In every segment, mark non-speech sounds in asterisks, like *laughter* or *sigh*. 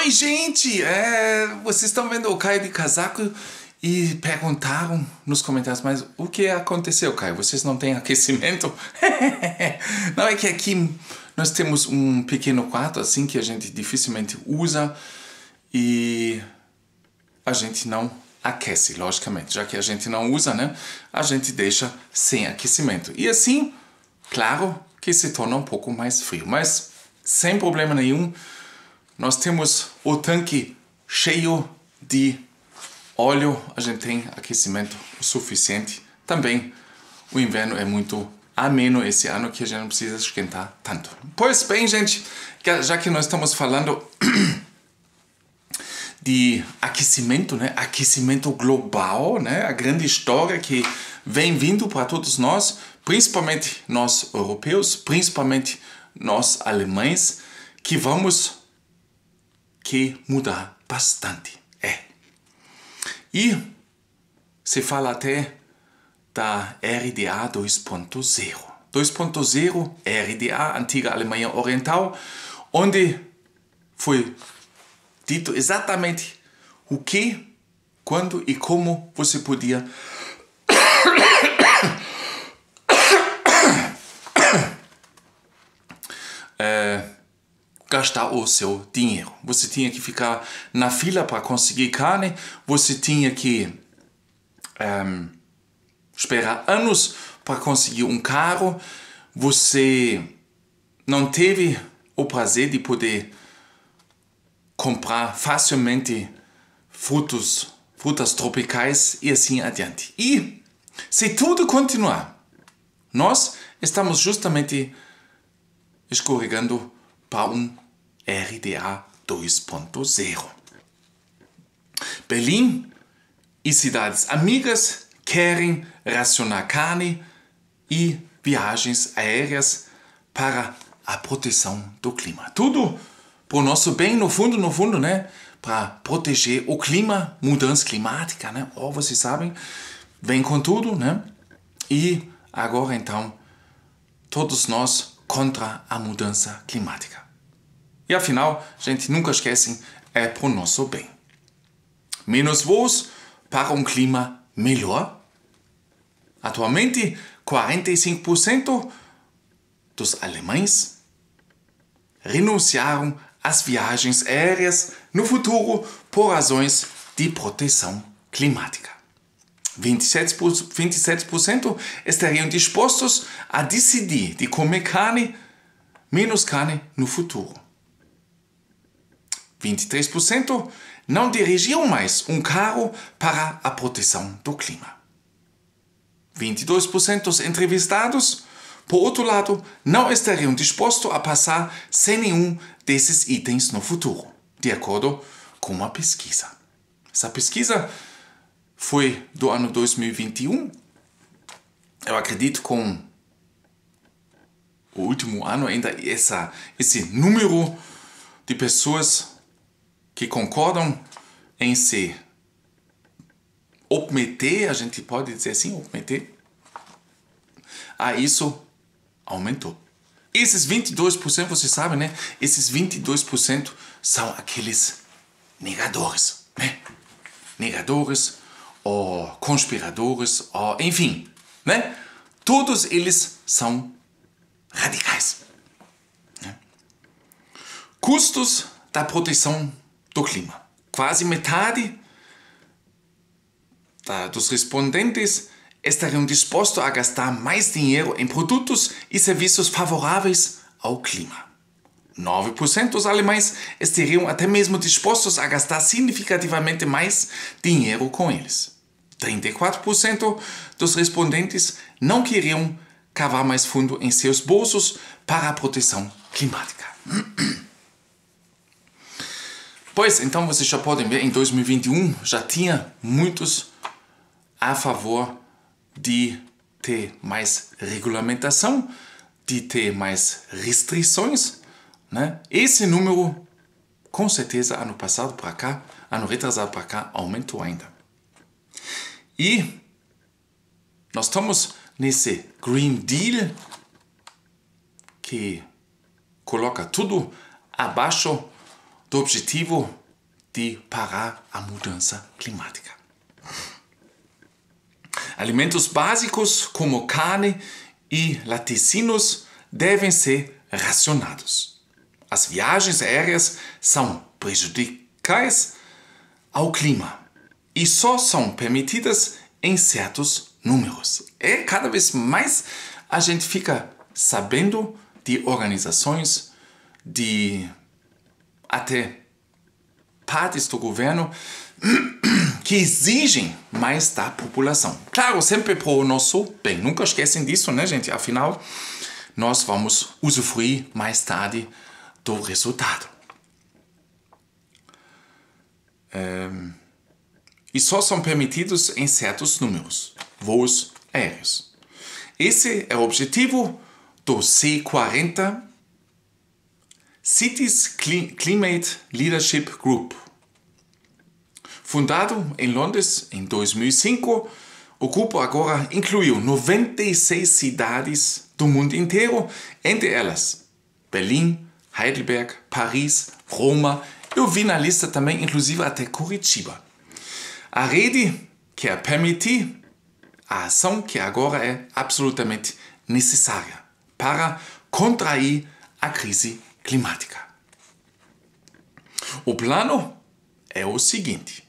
Oi, gente! É, vocês estão vendo o Caio de casaco e perguntaram nos comentários, mas o que aconteceu, Caio? Vocês não têm aquecimento? *laughs* não é que aqui nós temos um pequeno quarto assim que a gente dificilmente usa e a gente não aquece, logicamente, já que a gente não usa, né? A gente deixa sem aquecimento. E assim, claro que se torna um pouco mais frio, mas sem problema nenhum nós temos o tanque cheio de óleo, a gente tem aquecimento suficiente. Também o inverno é muito ameno esse ano que a gente não precisa esquentar tanto. Pois bem, gente, já que nós estamos falando *clears throat* de aquecimento, né? Aquecimento global, né? A grande história que vem vindo para todos nós, principalmente nós europeus, principalmente nós alemães, que vamos que mudar bastante. É. E se fala até da RDA 2.0. 2.0, RDA, antiga Alemanha Oriental, onde foi dito exatamente o que, quando e como você podia *coughs* *coughs* *coughs* eh, gastar o seu dinheiro. Você tinha que ficar na fila para conseguir carne, você tinha que um, ehm, esperar anos para conseguir um carro, você não teve o prazer de poder comprar facilmente frutos, frutas tropicais e assim adiante. E se tudo continuar, nós estamos justamente escorregando um RDA 2.0. Berlim e cidades amigas querem racionar carne e viagens aéreas para a proteção do clima. Tudo para o nosso bem, no fundo, no fundo, né? Para proteger o clima, mudança climática, né? Oh, vocês sabem, vem com tudo, né? E agora então, todos nós contra a mudança climática. E afinal, gente, nunca esquecem, é para o nosso bem. Menos voos para um clima melhor. Atualmente, 45% dos alemães renunciaram às viagens aéreas no futuro por razões de proteção climática. 27%, 27 estariam dispostos a decidir de comer carne, menos carne no futuro. 23% não dirigiam mais um carro para a proteção do clima. 22% dos entrevistados, por outro lado, não estariam dispostos a passar sem nenhum desses itens no futuro, de acordo com uma pesquisa. Essa pesquisa foi do ano 2021. Eu acredito com o último ano ainda essa, esse número de pessoas que concordam em se obmeter, a gente pode dizer assim, obmeter, a isso aumentou. Esses 22%, vocês sabem, né? Esses 22% são aqueles negadores, né? Negadores, ou conspiradores, ou enfim, né? Todos eles são radicais. Né? Custos da proteção do clima. Quase metade da, tá, dos respondentes estariam dispostos a gastar mais dinheiro em produtos e serviços favoráveis ao clima. 9% dos alemães estariam até mesmo dispostos a gastar significativamente mais dinheiro com eles. 34% dos respondentes não queriam cavar mais fundo em seus bolsos para a proteção climática. *clears throat* Pois então vocês já podem ver, em 2021 já tinha muitos a favor de ter mais regulamentação, de ter mais restrições. Né? Esse número, com certeza, ano passado para cá, ano retrasado para cá, aumentou ainda. E nós estamos nesse Green Deal que coloca tudo abaixo do objetivo de parar a mudança climática. Alimentos básicos como carne e laticínios devem ser racionados. As viagens aéreas são prejudiciais ao clima e só são permitidas em certos números. É cada vez mais a gente fica sabendo de organizações, de até partes do governo *clears throat* que exigem mais da população. Claro, sempre para o nosso bem. Nunca esquecem disso, né, gente? Afinal, nós vamos usufruir mais tarde do resultado. Um é, e só são permitidos em certos números voos aéreos. Esse é o objetivo do C40 Cities Climate Leadership Group. Fundado em Londres em 2005, o grupo agora incluiu 96 cidades do mundo inteiro, entre elas Berlim, Heidelberg, Paris, Roma. Eu vi na lista também, inclusive até Curitiba a rede quer é permitir a ação que agora é absolutamente necessária para contrair a crise climática. O plano é o seguinte: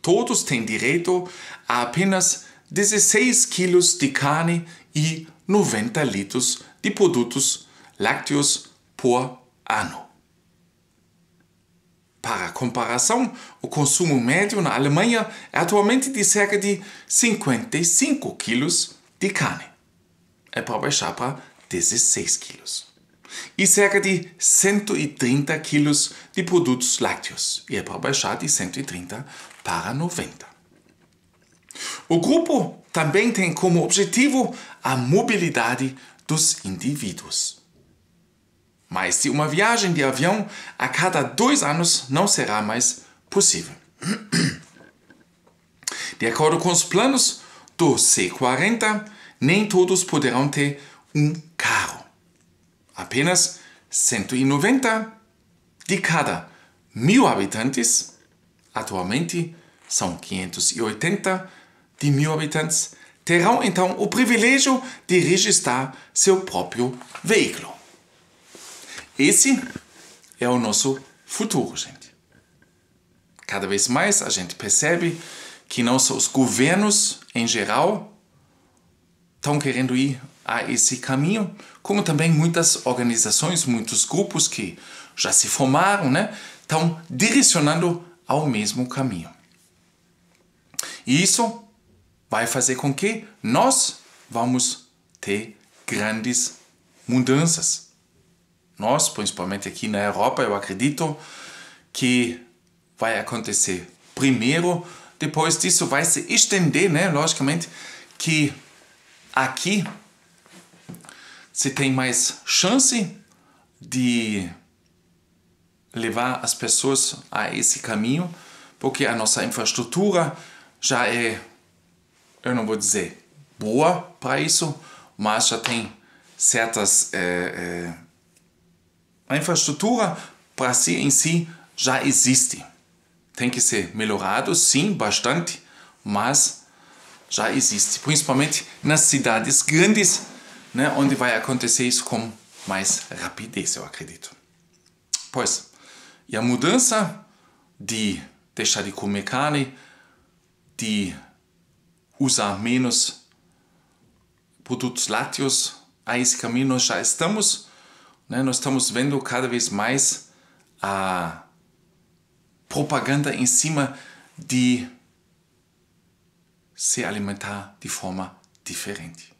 todos têm direito a apenas 16 quilos de carne e 90 litros de produtos lácteos por ano. Para comparação, o consumo médio na Alemanha é atualmente de cerca de 55 quilos de carne. É para baixar para 16 quilos. E cerca de 130 quilos de produtos lácteos. E é para baixar de 130 para 90. O grupo também tem como objetivo a mobilidade dos indivíduos. Mas se uma viagem de avião a cada dois anos não será mais possível. *clears throat* De acordo com os planos do C40, nem todos poderão ter um carro. Apenas 190 de cada mil habitantes, atualmente são 580 de mil habitantes, terão então o privilégio de registrar seu próprio veículo. Esse é o nosso futuro, gente. Cada vez mais a gente percebe que não só os governos em geral estão querendo ir a esse caminho, como também muitas organizações, muitos grupos que já se formaram, né, estão direcionando ao mesmo caminho. E isso vai fazer com que nós vamos ter grandes mudanças nós, principalmente aqui na Europa, eu acredito que vai acontecer. Primeiro, depois disso vai se estender, né, logicamente, que aqui se tem mais chance de levar as pessoas a esse caminho, porque a nossa infraestrutura já é, eu não vou dizer boa para isso, mas já tem certas é, é, a infraestrutura para si em si já existe. Tem que ser melhorado, sim, bastante, mas já existe, principalmente nas cidades grandes, né, onde vai acontecer isso com mais rapidez, eu acredito. Pois, e a mudança de deixar de comer carne, de usar menos produtos lácteos, a esse caminho nós já estamos, né? Nós estamos vendo cada vez mais a propaganda em cima de se alimentar de forma diferente.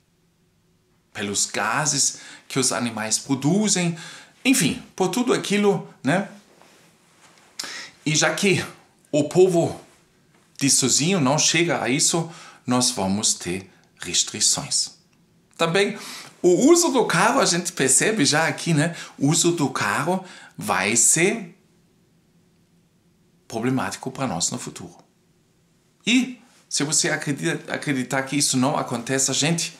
Pelos gases que os animais produzem, enfim, por tudo aquilo, né? E já que o povo de sozinho não chega a isso, nós vamos ter restrições. Também o uso do carro, a gente percebe já aqui, né? O uso do carro vai ser problemático para nós no futuro. E se você acredita, acreditar que isso não acontece, a gente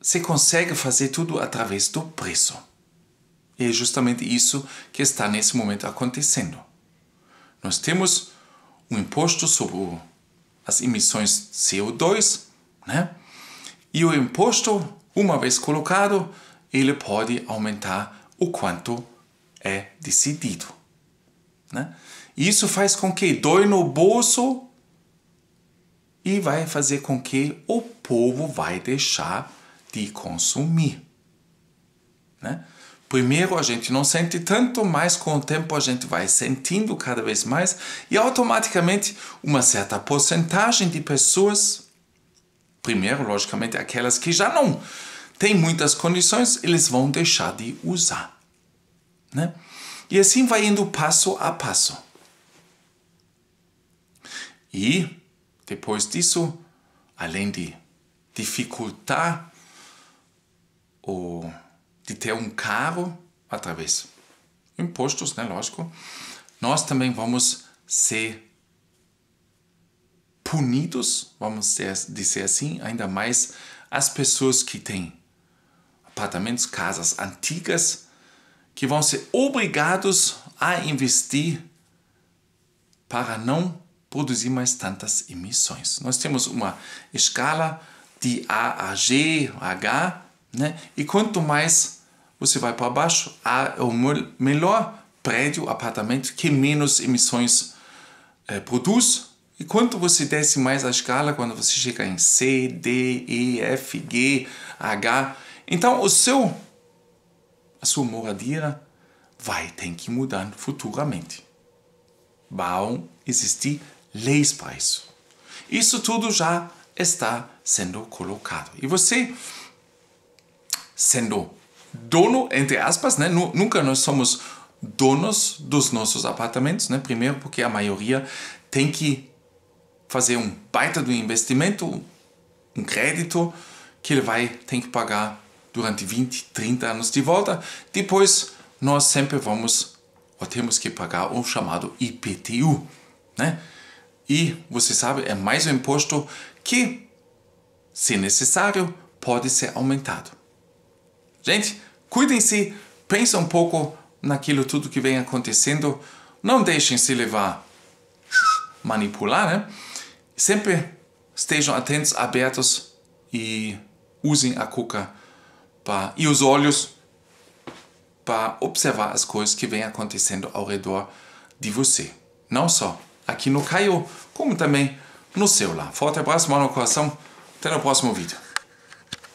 você consegue fazer tudo através do preço. E é justamente isso que está nesse momento acontecendo. Nós temos um imposto sobre as emissões CO2, né? E o imposto uma vez colocado, ele pode aumentar o quanto é decidido. Né? Isso faz com que dói no bolso e vai fazer com que o povo vai deixar de consumir. Né? Primeiro a gente não sente tanto, mas com o tempo a gente vai sentindo cada vez mais e automaticamente uma certa porcentagem de pessoas, primeiro logicamente aquelas que já não tem muitas condições, eles vão deixar de usar. Né? E assim vai indo passo a passo. E depois disso, além de dificultar o de ter um carro através impostos, né, lógico, nós também vamos ser punidos, vamos dizer assim, ainda mais as pessoas que têm apartamentos, casas antigas, que vão ser obrigados a investir para não produzir mais tantas emissões. Nós temos uma escala de A a G, H, né? e quanto mais você vai para baixo, A é o melhor prédio, apartamento que menos emissões eh, produz. E quanto você desce mais a escala, quando você chega em C, D, E, F, G, H, então o seu a sua moradia vai ter que mudar futuramente. Vão existir leis para isso. Isso tudo já está sendo colocado. E você, sendo dono, entre aspas, né? nunca nós somos donos dos nossos apartamentos, né? primeiro porque a maioria tem que fazer um baita do investimento, um crédito que ele vai ter que pagar durante 20, 30 anos de volta. Depois, nós sempre vamos ou temos que pagar o chamado IPTU, né? E você sabe, é mais um imposto que, se necessário, pode ser aumentado. Gente, cuidem-se, pensem um pouco naquilo tudo que vem acontecendo, não deixem se levar, manipular, né? Sempre estejam atentos, abertos e usem a cuca para e os olhos para observar as coisas que vêm acontecendo ao redor de você. Não só aqui no Caio, como também no seu lá. Forte abraço, mano no coração. Até no próximo vídeo.